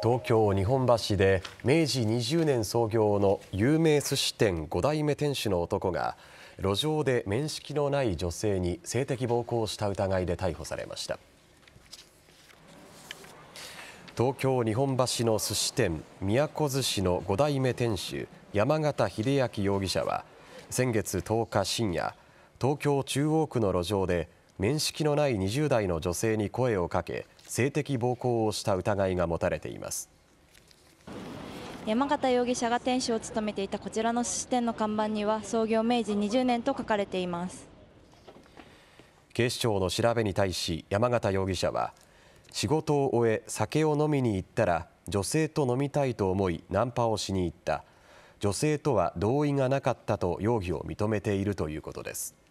東京・日本橋で明治20年創業の有名寿司店5代目店主の男が路上で面識のない女性に性的暴行をした疑いで逮捕されました東京・日本橋の寿司店都寿司の5代目店主山形秀明容疑者は先月10日深夜東京・中央区の路上で面識のない20代の女性に声をかけ性的暴行をした疑いが持たれています山形容疑者が店主を務めていたこちらの寿司店の看板には創業明治20年と書かれています警視庁の調べに対し山形容疑者は仕事を終え酒を飲みに行ったら女性と飲みたいと思いナンパをしに行った女性とは同意がなかったと容疑を認めているということです。